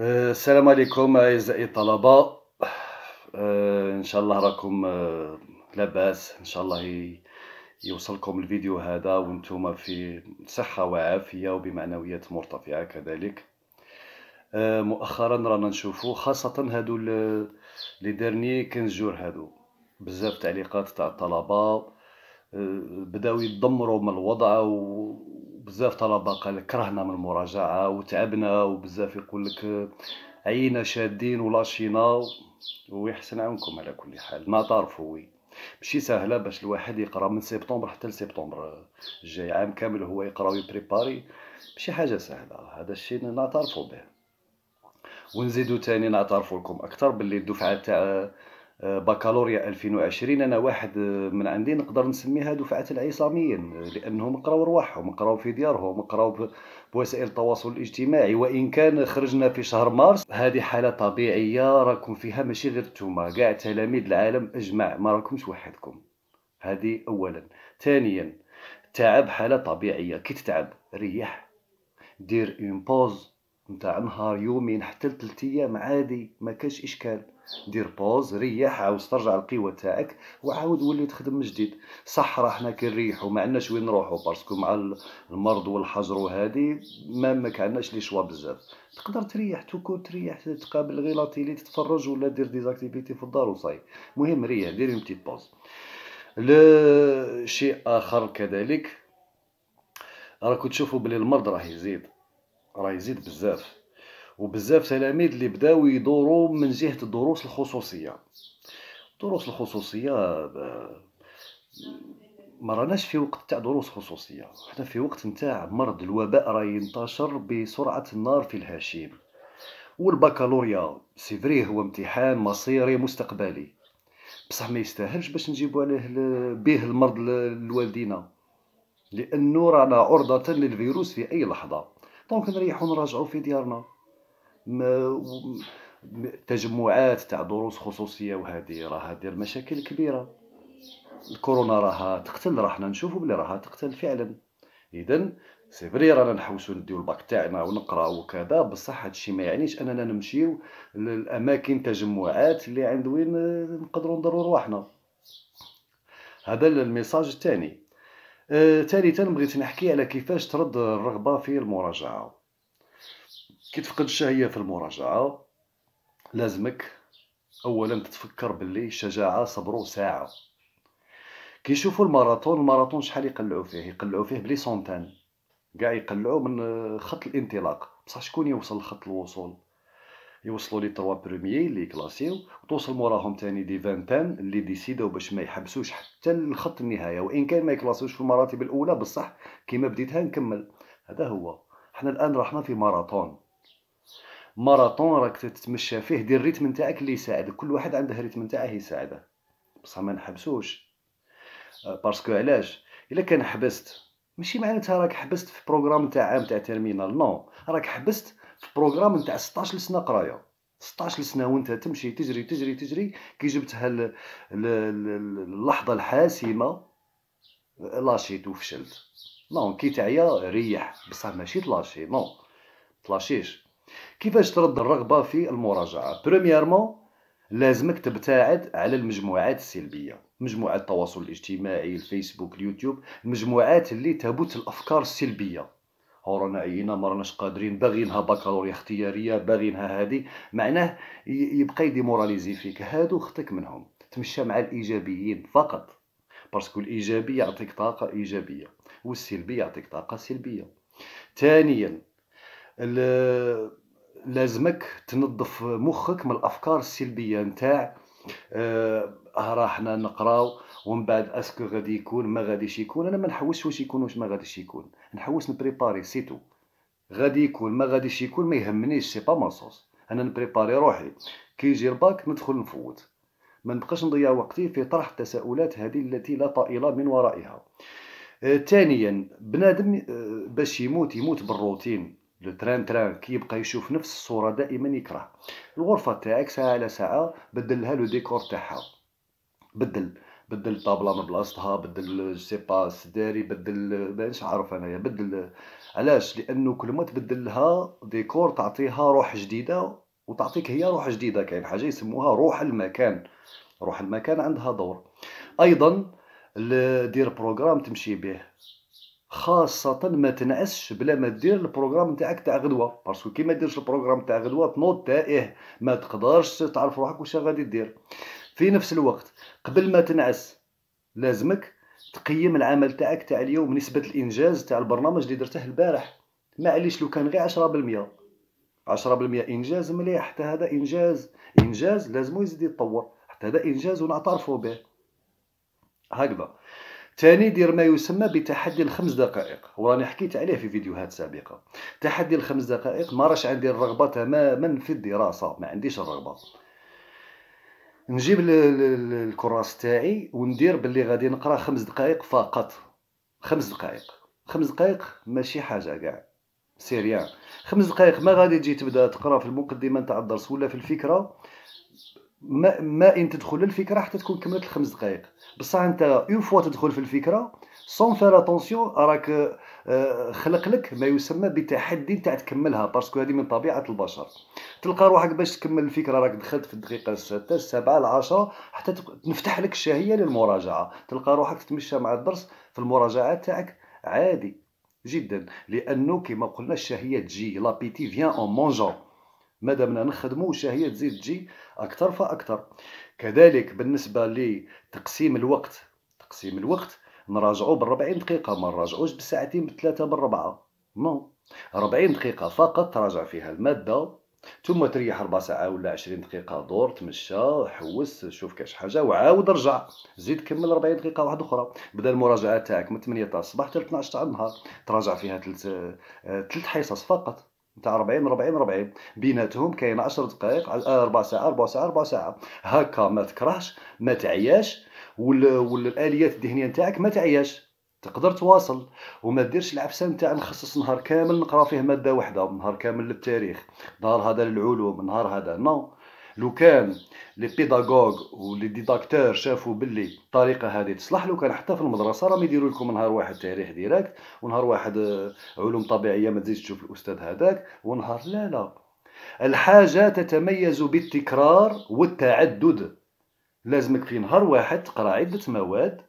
آه، السلام عليكم اعزائي الطلبه آه، ان شاء الله راكم آه، لاباس ان شاء الله يوصلكم الفيديو هذا وانتم في صحه وعافيه وبمعنويات مرتفعه كذلك مؤخرا رانا نشوفوا خاصه هادو لي ديرني كنجور هادو بزاف تعليقات تاع الطلبه بداو يدمروا من الوضع وبزاف طلبه قال كرهنا من المراجعه وتعبنا وبزاف يقول لك عينا شادين شينا ويحسن عونكم على كل حال تعرفوا وي ماشي سهله باش الواحد يقرا من سبتمبر حتى لسبتمبر الجاي عام كامل هو يقرا ويبريباري ماشي حاجه سهله هذا الشيء نعترفوا به ونزيدو تاني نعترفوا لكم اكثر باللي الدفعه تاع آه، بكالوريا 2020 انا واحد آه، من عندي نقدر نسميها دفعه العصاميين آه، لانهم قراو رواحهم قراو في ديارهم قراو بوسائل التواصل الاجتماعي وان كان خرجنا في شهر مارس هذه حاله طبيعيه راكم فيها ماشي غير نتوما كاع تلاميذ العالم اجمع ما راكمش وحدكم هذه اولا ثانيا التعب حاله طبيعيه كي تتعب ريح دير اون بوز نتاع نهار يومين حتى لثلاث ايام عادي ما كاش اشكال دير بوز ريح عاوز ترجع القوة تاعك وعاود ولي تخدم من جديد صح راه حنا كي نريحو ما عندناش وين نروحو باسكو مع المرض والحجر وهادي ما ما كانش لي شوا بزاف تقدر تريح توكو تريح تقابل غير لا تيلي تتفرج ولا دير ديزاكتيفيتي في الدار وصاي مهم ريح دير اون بتيت بوز شيء اخر كذلك راكو تشوفوا بلي المرض راه يزيد راه يزيد بزاف وبزاف تلاميذ اللي بداو يدوروا من جهه الدروس الخصوصيه دروس الخصوصيه آه، ما راناش في وقت تاع دروس خصوصيه حنا في وقت نتاع مرض الوباء راه ينتشر بسرعه النار في الهشيم والبكالوريا سي فري هو امتحان مصيري مستقبلي بصح ما يستاهلش باش نجيبوا عليه به المرض لوالدينا لانه رانا عرضه للفيروس في اي لحظه دونك نريحو نراجعو في ديارنا تجمعات تاع دروس خصوصيه وهذه راه دير مشاكل كبيره الكورونا راها تقتل راه حنا نشوفو بلي راها تقتل فعلا اذا سي رانا نحوسو نديو الباك تاعنا ونقراو وكذا بصح هادشي ما يعنيش اننا نمشيو للاماكن تجمعات اللي عند وين نقدروا نضروا رواحنا هذا الميساج الثاني ثالثا آه، بغيت نحكي على كيفاش ترد الرغبه في المراجعه كي تفقد الشهيه في المراجعه لازمك اولا تتفكر باللي الشجاعه صبروا ساعه كيشوفوا الماراثون الماراثون شحال يقلعوا فيه يقلعوا فيه بلي سونتان كاع يقلعوا من خط الانطلاق بصح شكون يوصل لخط الوصول يوصلوا لي تروا بروميي اللي كلاسيو وتوصل موراهم ثاني دي فانتان اللي ديسيداو باش ما يحبسوش حتى الخط النهايه وان كان ما يكلاسوش في المراتب الاولى بصح كيما بديتها نكمل هذا هو حنا الان راحنا في ماراثون ماراثون راك تتمشى فيه دير الريتم نتاعك اللي يساعدك كل واحد عنده الريتم نتاعه يساعده بصح ما نحبسوش باسكو علاش الا كان حبست ماشي معناتها راك حبست في بروغرام تاع عام تاع تيرمينال نو راك حبست بروغرام نتاع 16 سنه قرايه 16 سنه وانت تمشي تجري تجري تجري كي جبتها اللحظه الحاسمه لاشيت وفشلت نو كي تعيا ريح بصح ماشي تلاشي نو تلاشيش كيفاش ترد الرغبه في المراجعه بريميرمون لازمك تبتعد على المجموعات السلبيه مجموعات التواصل الاجتماعي الفيسبوك اليوتيوب المجموعات اللي تبث الافكار السلبيه رانا عيينا ما راناش قادرين باغينها بكالوريا اختياريه باغينها هذه معناه يبقى يديموراليزي فيك هادو خطك منهم تمشى مع الايجابيين فقط باسكو الايجابي يعطيك طاقه ايجابيه والسلبي يعطيك طاقه سلبيه ثانيا لازمك تنظف مخك من الافكار السلبيه نتاع آه،, اه راحنا نقراو ومن بعد اسكو غادي يكون ما غاديش يكون انا ما نحوسش واش يكون واش ما غاديش يكون نحوس نبريباري سيتو غادي يكون ما غاديش يكون ما يهمنيش سي با ما انا نبريباري روحي كي يجي الباك ندخل نفوت ما نبقاش نضيع وقتي في طرح التساؤلات هذه التي لا طائل من ورائها آه، ثانيا بنادم آه، باش يموت يموت بالروتين لو تران تران كيبقى يشوف نفس الصوره دائما يكره الغرفه تاعك ساعه على ساعه بدلها لو ديكور تاعها بدل بدل الطابله من بلاصتها بدل سي با سداري بدل مانيش عارف انايا بدل علاش لانه كل ما تبدلها ديكور تعطيها روح جديده وتعطيك هي روح جديده كاين حاجه يسموها روح المكان روح المكان عندها دور ايضا دير بروغرام تمشي به خاصة ما تنعسش بلا ما دير البروغرام نتاعك تاع غدوة باسكو كي ما ديرش البروغرام تاع غدوة تنوض تائه ما تقدرش تعرف روحك واش غادي دير في نفس الوقت قبل ما تنعس لازمك تقيم العمل تاعك تاع اليوم نسبة الإنجاز تاع البرنامج اللي درته البارح معليش لو كان غير عشرة بالمية عشرة بالمية إنجاز مليح حتى هذا إنجاز إنجاز لازمو يزيد يتطور حتى هذا إنجاز ونعترفو به هكذا ثاني دير ما يسمى بتحدي الخمس دقائق وراني حكيت عليه في فيديوهات سابقه تحدي الخمس دقائق ما راش عندي الرغبه تماما في الدراسه ما عنديش الرغبه نجيب الكراس تاعي وندير باللي غادي نقرا خمس دقائق فقط خمس دقائق خمس دقائق ماشي حاجه كاع سيريان خمس دقائق ما غادي تجي تبدا تقرا في المقدمه نتاع الدرس ولا في الفكره ما ما ان تدخل للفكره حتى تكون كملت الخمس دقائق بصح انت اون فوا تدخل في الفكره سون فير اتونسيون راك آه، خلق لك ما يسمى بتحدي تاع تكملها باسكو هذه من طبيعه البشر تلقى روحك باش تكمل الفكره راك دخلت في الدقيقه السته السابعه العاشره حتى تنفتح لك الشهيه للمراجعه تلقى روحك تتمشى مع الدرس في المراجعه تاعك عادي جدا لانه كما قلنا الشهيه تجي لابيتي فيان اون مونجون ما دامنا نخدموا الشهيه تزيد تجي اكثر فاكثر كذلك بالنسبه لتقسيم الوقت تقسيم الوقت نراجعوا بال40 دقيقه ما نراجعوش بساعتين بثلاثه بالربعه نو 40 دقيقه فقط تراجع فيها الماده ثم تريح ربع ساعة ولا 20 دقيقة دور تمشى حوس شوف كاش حاجة وعاود رجع زيد كمل 40 دقيقة واحدة أخرى بدا المراجعة تاعك من 8 تاع الصباح حتى 12 تاع النهار تراجع فيها ثلاث آه، ثلاث حصص فقط نتاع 40 40 40 بيناتهم كاين 10 دقائق 4 آه، ساعه 4 ساعه 4 ساعه هكا ما تكرهش ما تعياش والاليات الذهنيه نتاعك ما تعياش تقدر تواصل وما ديرش العفسه نتاع نخصص نهار كامل نقرا فيه ماده واحده نهار كامل للتاريخ نهار هذا للعلوم نهار هذا نو no. لو كان لي بيداغوغ ولي ديداكتور شافوا باللي الطريقه هذه تصلح لو كان حتى في المدرسه راهم يديروا لكم نهار واحد تاريخ ديريكت ونهار واحد آه، علوم طبيعيه ما تزيدش تشوف الاستاذ هذاك ونهار لا لا الحاجه تتميز بالتكرار والتعدد لازمك في نهار واحد تقرا عده مواد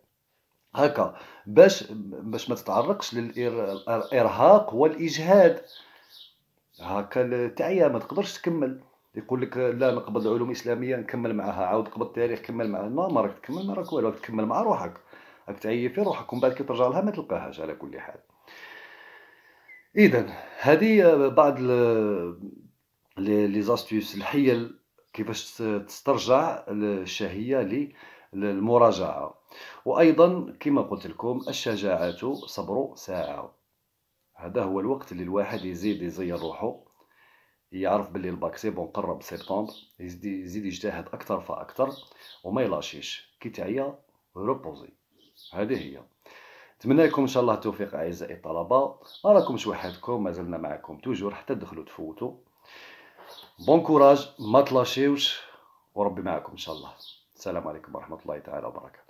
هكا باش باش ما تتعرقش للارهاق والاجهاد هكا التعيه ما تقدرش تكمل يقول لك لا نقبض العلوم الاسلاميه نكمل معها عاود قبض التاريخ كمل معها ما ما راك تكمل ما راك والو تكمل مع روحك راك تعيي في روحك ومن بعد كي ترجع لها ما تلقاهاش على كل حال اذا هذه بعض لي زاستيوس الحيل كيفاش تسترجع الشهيه للمراجعه وايضا كما قلت لكم الشجاعه صبر ساعه هذا هو الوقت اللي الواحد يزيد يزين روحه يعرف باللي الباك سي بون قرب سبتمبر يزيد يزيد يجتهد اكثر فاكثر وما يلاشيش كي تعيا روبوزي هذه هي نتمنى لكم ان شاء الله التوفيق اعزائي الطلبه اراكم وحدكم مازلنا معكم توجور حتى تدخلوا تفوتوا بون كوراج ما تلاشيوش وربي معكم ان شاء الله السلام عليكم ورحمه الله تعالى وبركاته